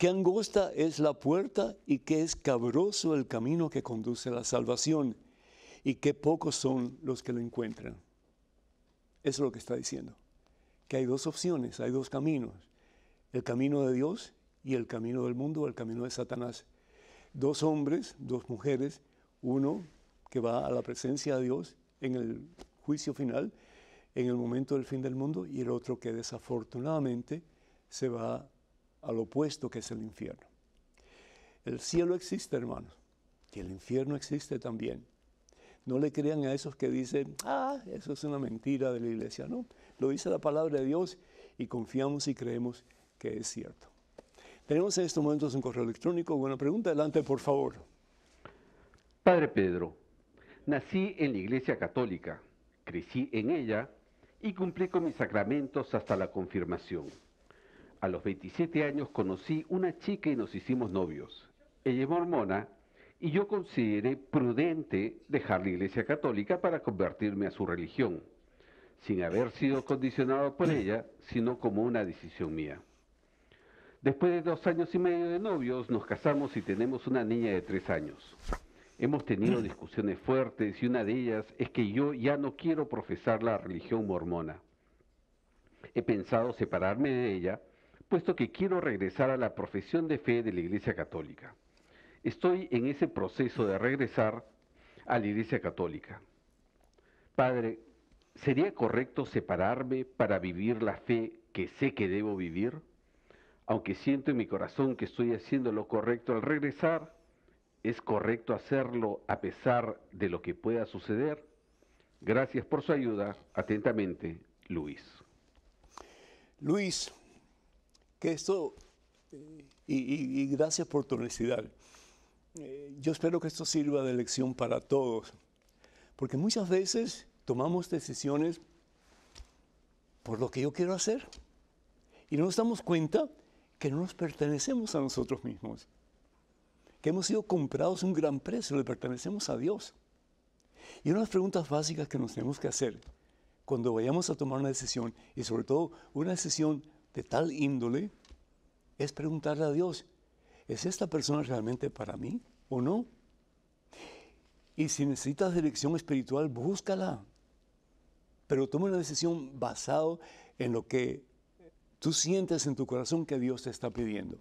Qué angosta es la puerta y qué escabroso el camino que conduce a la salvación y qué pocos son los que lo encuentran. Eso es lo que está diciendo. Que hay dos opciones, hay dos caminos. El camino de Dios y el camino del mundo, el camino de Satanás. Dos hombres, dos mujeres, uno que va a la presencia de Dios en el juicio final, en el momento del fin del mundo, y el otro que desafortunadamente se va al opuesto que es el infierno. El cielo existe, hermanos, y el infierno existe también. No le crean a esos que dicen, ah, eso es una mentira de la iglesia. No, lo dice la palabra de Dios y confiamos y creemos que es cierto. Tenemos en estos momentos un correo electrónico. Buena pregunta, adelante, por favor. Padre Pedro, nací en la Iglesia Católica, crecí en ella y cumplí con mis sacramentos hasta la confirmación. A los 27 años conocí una chica y nos hicimos novios. Ella es mormona y yo consideré prudente dejar la Iglesia Católica para convertirme a su religión, sin haber sido condicionado por mm. ella, sino como una decisión mía. Después de dos años y medio de novios, nos casamos y tenemos una niña de tres años. Hemos tenido mm. discusiones fuertes y una de ellas es que yo ya no quiero profesar la religión mormona. He pensado separarme de ella puesto que quiero regresar a la profesión de fe de la Iglesia Católica. Estoy en ese proceso de regresar a la Iglesia Católica. Padre, ¿sería correcto separarme para vivir la fe que sé que debo vivir? Aunque siento en mi corazón que estoy haciendo lo correcto al regresar, ¿es correcto hacerlo a pesar de lo que pueda suceder? Gracias por su ayuda. Atentamente, Luis. Luis, que esto, eh, y, gracias por tu honestidad, eh, yo espero que esto sirva de lección para todos, porque muchas veces tomamos decisiones por lo que yo quiero hacer y no nos damos cuenta que no nos pertenecemos a nosotros mismos, que hemos sido comprados un gran precio, le pertenecemos a Dios. Y una de las preguntas básicas que nos tenemos que hacer cuando vayamos a tomar una decisión, y sobre todo una decisión de tal índole es preguntarle a Dios, ¿es esta persona realmente para mí o no? Y si necesitas dirección espiritual, búscala. Pero toma una decisión basado en lo que tú sientes en tu corazón que Dios te está pidiendo.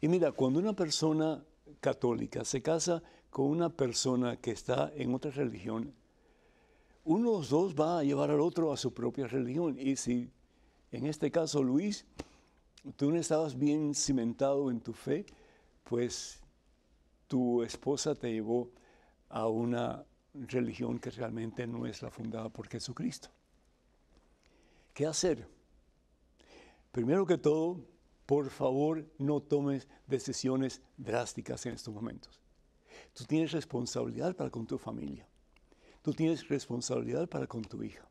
Y mira, cuando una persona católica se casa con una persona que está en otra religión, uno de dos va a llevar al otro a su propia religión. Y si en este caso, Luis, tú no estabas bien cimentado en tu fe, pues tu esposa te llevó a una religión que realmente no es la fundada por Jesucristo. ¿Qué hacer? Primero que todo, por favor, no tomes decisiones drásticas en estos momentos. Tú tienes responsabilidad para con tu familia. Tú tienes responsabilidad para con tu hija.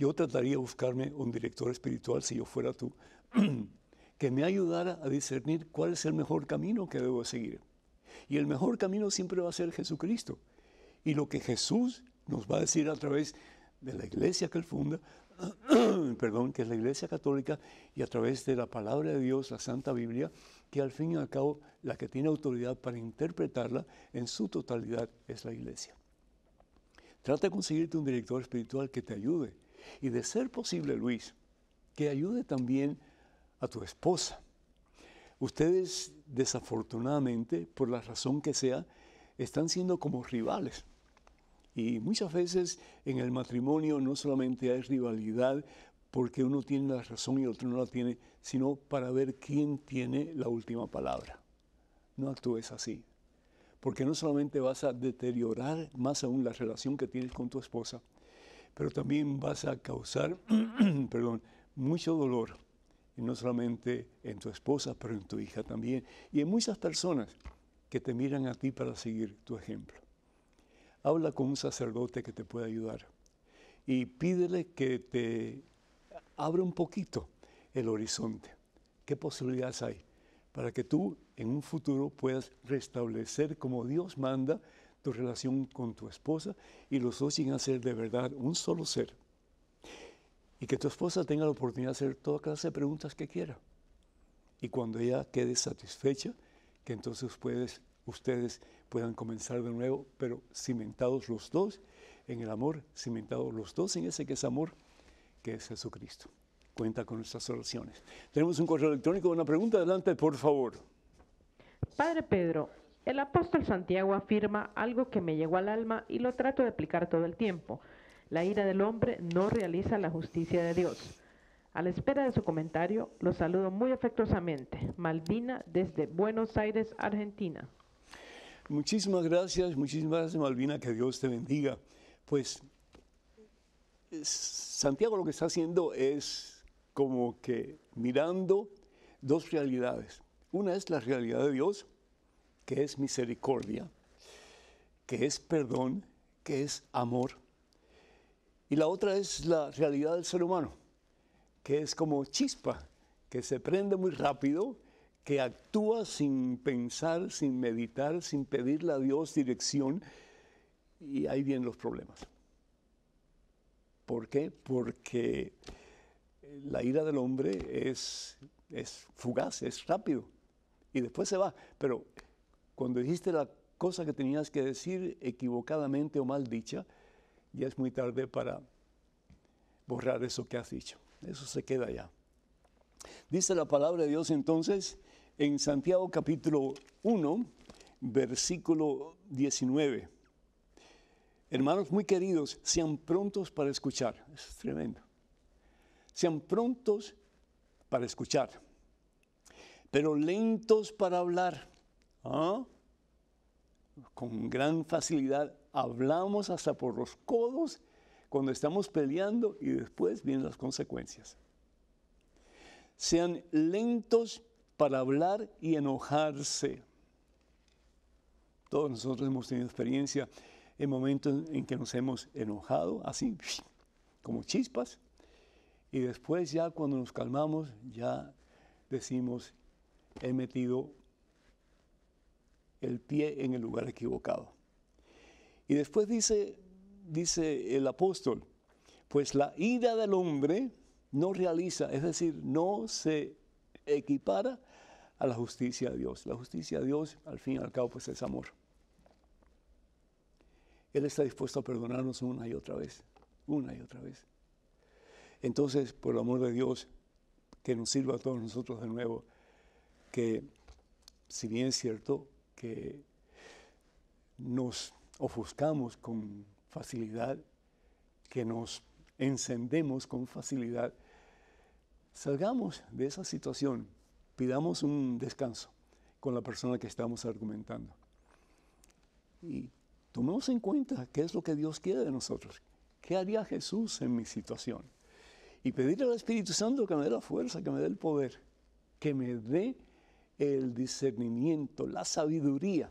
Yo trataría de buscarme un director espiritual, si yo fuera tú, que me ayudara a discernir cuál es el mejor camino que debo seguir. Y el mejor camino siempre va a ser Jesucristo. Y lo que Jesús nos va a decir a través de la iglesia que él funda, perdón, que es la iglesia católica, y a través de la palabra de Dios, la Santa Biblia, que al fin y al cabo la que tiene autoridad para interpretarla en su totalidad es la iglesia. Trata de conseguirte un director espiritual que te ayude y de ser posible, Luis, que ayude también a tu esposa. Ustedes, desafortunadamente, por la razón que sea, están siendo como rivales. Y muchas veces en el matrimonio no solamente hay rivalidad porque uno tiene la razón y el otro no la tiene, sino para ver quién tiene la última palabra. No actúes así, porque no solamente vas a deteriorar más aún la relación que tienes con tu esposa, pero también vas a causar, perdón, mucho dolor, no solamente en tu esposa, pero en tu hija también, y en muchas personas que te miran a ti para seguir tu ejemplo. Habla con un sacerdote que te pueda ayudar y pídele que te abra un poquito el horizonte. ¿Qué posibilidades hay para que tú en un futuro puedas restablecer como Dios manda tu relación con tu esposa y los dos lleguen a ser de verdad un solo ser. Y que tu esposa tenga la oportunidad de hacer toda clase de preguntas que quiera. Y cuando ella quede satisfecha, que entonces ustedes puedan comenzar de nuevo, pero cimentados los dos en el amor, cimentados los dos en ese que es amor, que es Jesucristo. Cuenta con nuestras oraciones. Tenemos un correo electrónico, una pregunta, adelante, por favor. Padre Pedro, el apóstol Santiago afirma algo que me llegó al alma y lo trato de aplicar todo el tiempo. La ira del hombre no realiza la justicia de Dios. A la espera de su comentario, lo saludo muy afectuosamente. Malvina desde Buenos Aires, Argentina. Muchísimas gracias, muchísimas gracias Malvina, que Dios te bendiga. Pues Santiago lo que está haciendo es como que mirando dos realidades. Una es la realidad de Dios que es misericordia, que es perdón, que es amor. Y la otra es la realidad del ser humano, que es como chispa, que se prende muy rápido, que actúa sin pensar, sin meditar, sin pedirle a Dios dirección, y ahí vienen los problemas. ¿Por qué? Porque la ira del hombre es, fugaz, es rápido, y después se va, pero cuando dijiste la cosa que tenías que decir equivocadamente o mal dicha, ya es muy tarde para borrar eso que has dicho. Eso se queda ya. Dice la palabra de Dios entonces en Santiago capítulo 1, versículo 19. Hermanos muy queridos, sean prontos para escuchar. es tremendo. Sean prontos para escuchar, pero lentos para hablar ¿Ah? Con gran facilidad hablamos hasta por los codos cuando estamos peleando y después vienen las consecuencias. Sean lentos para hablar y enojarse. Todos nosotros hemos tenido experiencia en momentos en que nos hemos enojado, así como chispas, y después ya cuando nos calmamos ya decimos, he metido el pie en el lugar equivocado. Y después dice, dice el apóstol, pues la ira del hombre no realiza, es decir, no se equipara a la justicia de Dios. La justicia de Dios, al fin y al cabo, pues es amor. Él está dispuesto a perdonarnos una y otra vez, una y otra vez. Entonces, por el amor de Dios, que nos sirva a todos nosotros de nuevo, que si bien es cierto, que nos ofuscamos con facilidad, que nos encendemos con facilidad. Salgamos de esa situación, pidamos un descanso con la persona que estamos argumentando. Y tomemos en cuenta qué es lo que Dios quiere de nosotros. ¿Qué haría Jesús en mi situación? Y pedirle al Espíritu Santo que me dé la fuerza, que me dé el poder, que me dé el discernimiento, la sabiduría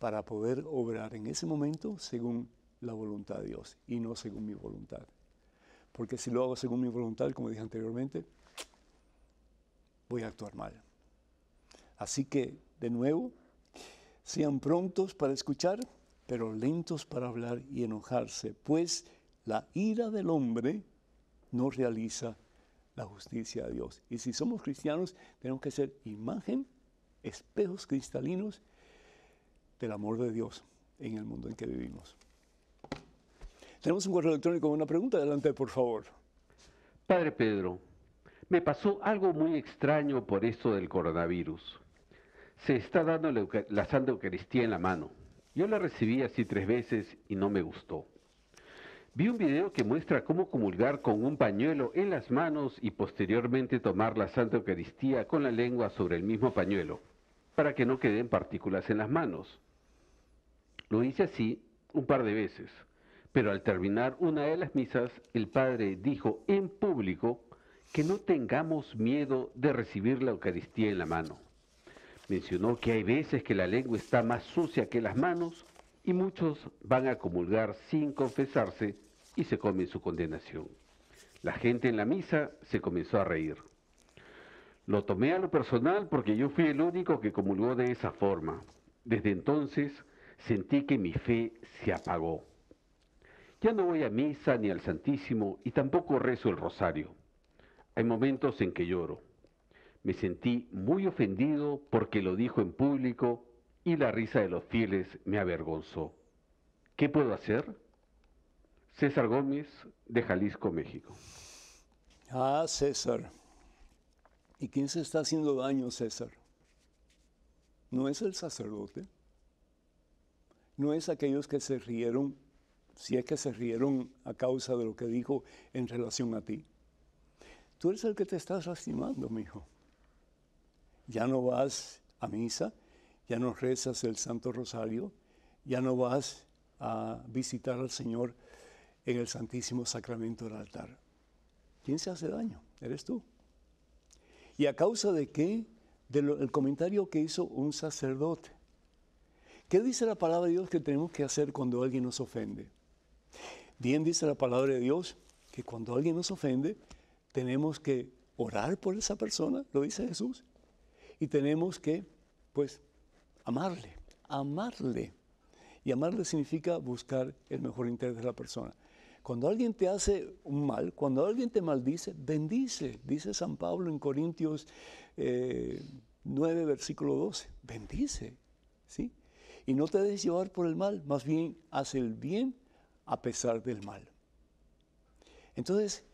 para poder obrar en ese momento según la voluntad de Dios y no según mi voluntad. Porque si lo hago según mi voluntad, como dije anteriormente, voy a actuar mal. Así que, de nuevo, sean prontos para escuchar, pero lentos para hablar y enojarse, pues la ira del hombre no realiza la justicia de Dios. Y si somos cristianos, tenemos que ser imagen, espejos cristalinos del amor de Dios en el mundo en que vivimos. Tenemos un correo electrónico, con una pregunta, adelante por favor. Padre Pedro, me pasó algo muy extraño por esto del coronavirus. Se está dando la, la Santa Eucaristía en la mano. Yo la recibí así tres veces y no me gustó. Vi un video que muestra cómo comulgar con un pañuelo en las manos y posteriormente tomar la Santa Eucaristía con la lengua sobre el mismo pañuelo, para que no queden partículas en las manos. Lo hice así un par de veces, pero al terminar una de las misas, el Padre dijo en público que no tengamos miedo de recibir la Eucaristía en la mano. Mencionó que hay veces que la lengua está más sucia que las manos y muchos van a comulgar sin confesarse y se comen su condenación. La gente en la misa se comenzó a reír. Lo tomé a lo personal porque yo fui el único que comulgó de esa forma. Desde entonces sentí que mi fe se apagó. Ya no voy a misa ni al Santísimo y tampoco rezo el rosario. Hay momentos en que lloro. Me sentí muy ofendido porque lo dijo en público y la risa de los fieles me avergonzó. ¿Qué puedo hacer? César Gómez, de Jalisco, México. Ah, César. ¿Y quién se está haciendo daño, César? ¿No es el sacerdote? ¿No es aquellos que se rieron, si es que se rieron a causa de lo que dijo en relación a ti? Tú eres el que te estás lastimando, mijo. Ya no vas a misa, ya no rezas el Santo Rosario, ya no vas a visitar al Señor en el Santísimo Sacramento del altar. ¿Quién se hace daño? Eres tú. ¿Y a causa de qué? Del comentario que hizo un sacerdote. ¿Qué dice la palabra de Dios que tenemos que hacer cuando alguien nos ofende? Bien dice la palabra de Dios que cuando alguien nos ofende, tenemos que orar por esa persona, lo dice Jesús, y tenemos que, pues, amarle, amarle. Y amarle significa buscar el mejor interés de la persona. Cuando alguien te hace un mal, cuando alguien te maldice, bendice, dice San Pablo en Corintios 9, eh, versículo 12, bendice, ¿sí? Y no te dejes llevar por el mal, más bien haz el bien a pesar del mal. Entonces,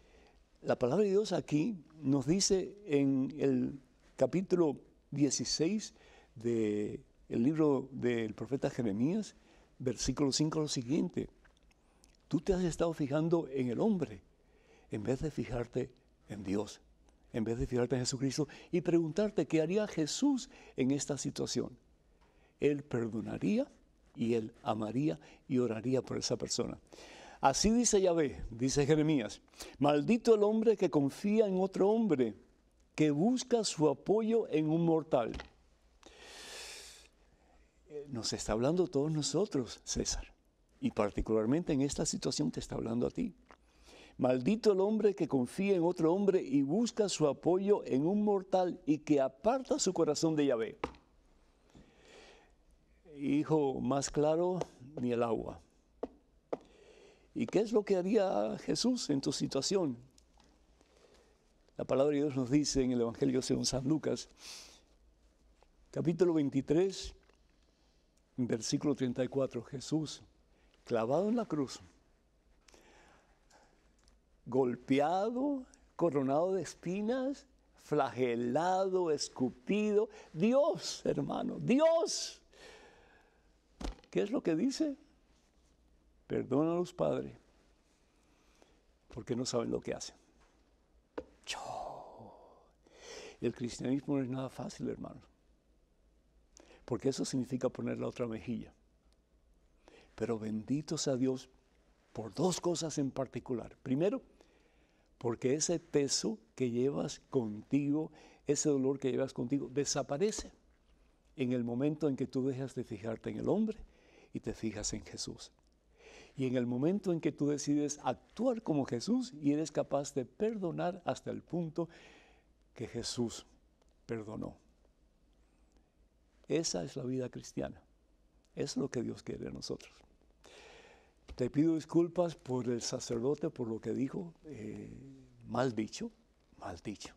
la palabra de Dios aquí nos dice en el capítulo 16 de el libro del profeta Jeremías, versículo 5, lo siguiente. Tú te has estado fijando en el hombre en vez de fijarte en Dios, en vez de fijarte en Jesucristo y preguntarte qué haría Jesús en esta situación. Él perdonaría y él amaría y oraría por esa persona. Así dice Yahvé, dice Jeremías, maldito el hombre que confía en otro hombre, que busca su apoyo en un mortal nos está hablando todos nosotros, César. Y particularmente en esta situación te está hablando a ti. Maldito el hombre que confía en otro hombre y busca su apoyo en un mortal y que aparta su corazón de Yahvé. Hijo, más claro ni el agua. ¿Y qué es lo que haría Jesús en tu situación? La palabra de Dios nos dice en el Evangelio según San Lucas, capítulo 23, versículo 34, Jesús, clavado en la cruz, golpeado, coronado de espinas, flagelado, escupido. Dios, hermano, Dios. ¿Qué es lo que dice? Perdónalos, Padre, porque no saben lo que hacen. El cristianismo no es nada fácil, hermano porque eso significa poner la otra mejilla. Pero bendito sea Dios por dos cosas en particular. Primero, porque ese peso que llevas contigo, ese dolor que llevas contigo, desaparece en el momento en que tú dejas de fijarte en el hombre y te fijas en Jesús. Y en el momento en que tú decides actuar como Jesús y eres capaz de perdonar hasta el punto que Jesús perdonó. Esa es la vida cristiana. Es lo que Dios quiere de nosotros. Te pido disculpas por el sacerdote, por lo que dijo. Eh, mal dicho, mal dicho.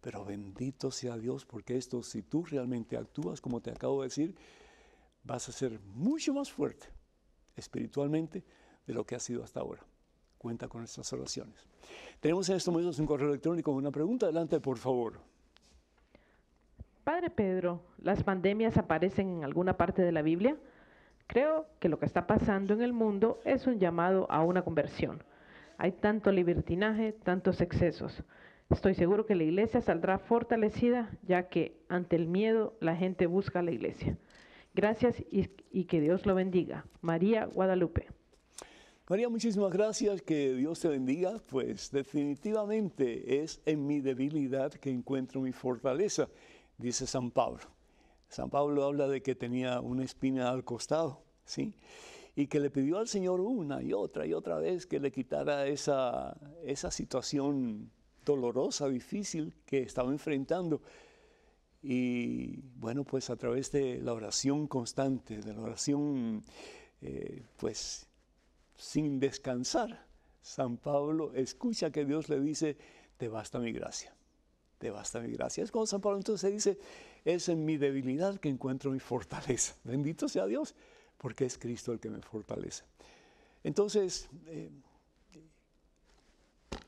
Pero bendito sea Dios, porque esto, si tú realmente actúas como te acabo de decir, vas a ser mucho más fuerte espiritualmente de lo que has sido hasta ahora. Cuenta con nuestras oraciones. Tenemos en estos momentos un correo electrónico con una pregunta. Adelante, por favor. Padre Pedro, ¿las pandemias aparecen en alguna parte de la Biblia? Creo que lo que está pasando en el mundo es un llamado a una conversión. Hay tanto libertinaje, tantos excesos. Estoy seguro que la iglesia saldrá fortalecida, ya que ante el miedo la gente busca la iglesia. Gracias y, y que Dios lo bendiga. María Guadalupe. María, muchísimas gracias, que Dios te bendiga, pues definitivamente es en mi debilidad que encuentro mi fortaleza dice San Pablo. San Pablo habla de que tenía una espina al costado, ¿sí? Y que le pidió al Señor una y otra y otra vez que le quitara esa, esa situación dolorosa, difícil que estaba enfrentando. Y bueno, pues a través de la oración constante, de la oración eh, pues sin descansar, San Pablo escucha que Dios le dice, te basta mi gracia te basta mi gracia. Es como San Pablo entonces dice, es en mi debilidad que encuentro mi fortaleza. Bendito sea Dios, porque es Cristo el que me fortalece. Entonces, eh,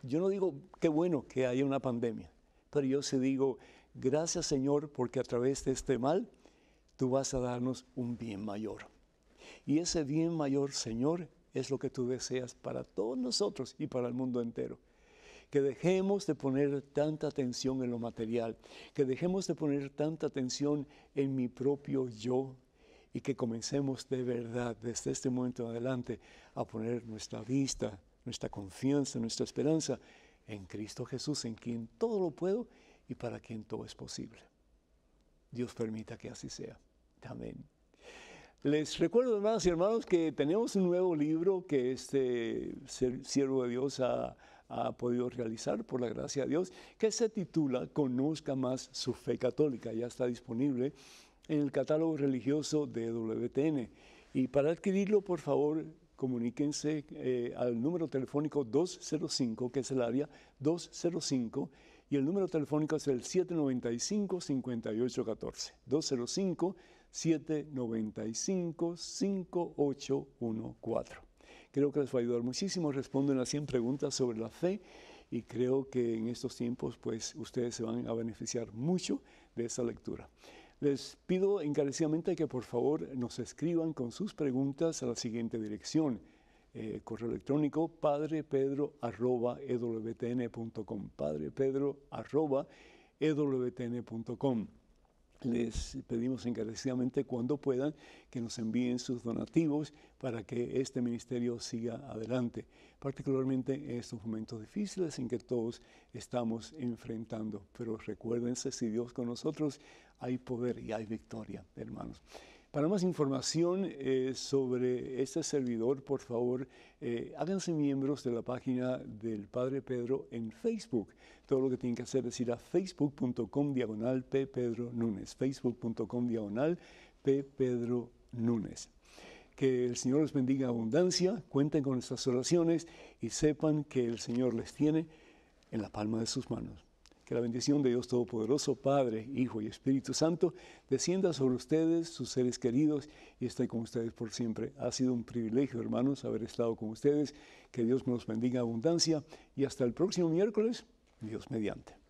yo no digo qué bueno que haya una pandemia, pero yo sí digo, gracias Señor, porque a través de este mal tú vas a darnos un bien mayor. Y ese bien mayor, Señor, es lo que tú deseas para todos nosotros y para el mundo entero que dejemos de poner tanta atención en lo material, que dejemos de poner tanta atención en mi propio yo y que comencemos de verdad desde este momento en adelante a poner nuestra vista, nuestra confianza, nuestra esperanza en Cristo Jesús, en quien todo lo puedo y para quien todo es posible. Dios permita que así sea. Amén. Les recuerdo, hermanas y hermanos, que tenemos un nuevo libro que este siervo de Dios ha, ha podido realizar, por la gracia de Dios, que se titula Conozca más su fe católica. Ya está disponible en el catálogo religioso de WTN. Y para adquirirlo, por favor, comuníquense eh, al número telefónico 205, que es el área 205, y el número telefónico es el 795-5814. 205-795-5814. Creo que les va a ayudar muchísimo. Responden a 100 preguntas sobre la fe y creo que en estos tiempos pues ustedes se van a beneficiar mucho de esta lectura. Les pido encarecidamente que por favor nos escriban con sus preguntas a la siguiente dirección. Eh, correo electrónico padrepedro.ewtn.com. Padrepedro.com les pedimos encarecidamente cuando puedan que nos envíen sus donativos para que este ministerio siga adelante, particularmente en estos momentos difíciles en que todos estamos enfrentando. Pero recuérdense, si Dios con nosotros, hay poder y hay victoria, hermanos. Para más información eh, sobre este servidor, por favor, eh, háganse miembros de la página del Padre Pedro en Facebook. Todo lo que tienen que hacer es ir a facebook.com diagonal P. Pedro Facebook.com diagonal Que el Señor les bendiga abundancia, cuenten con nuestras oraciones y sepan que el Señor les tiene en la palma de sus manos. Que la bendición de Dios Todopoderoso, Padre, Hijo y Espíritu Santo, descienda sobre ustedes, sus seres queridos, y esté con ustedes por siempre. Ha sido un privilegio, hermanos, haber estado con ustedes. Que Dios nos bendiga en abundancia y hasta el próximo miércoles, Dios mediante.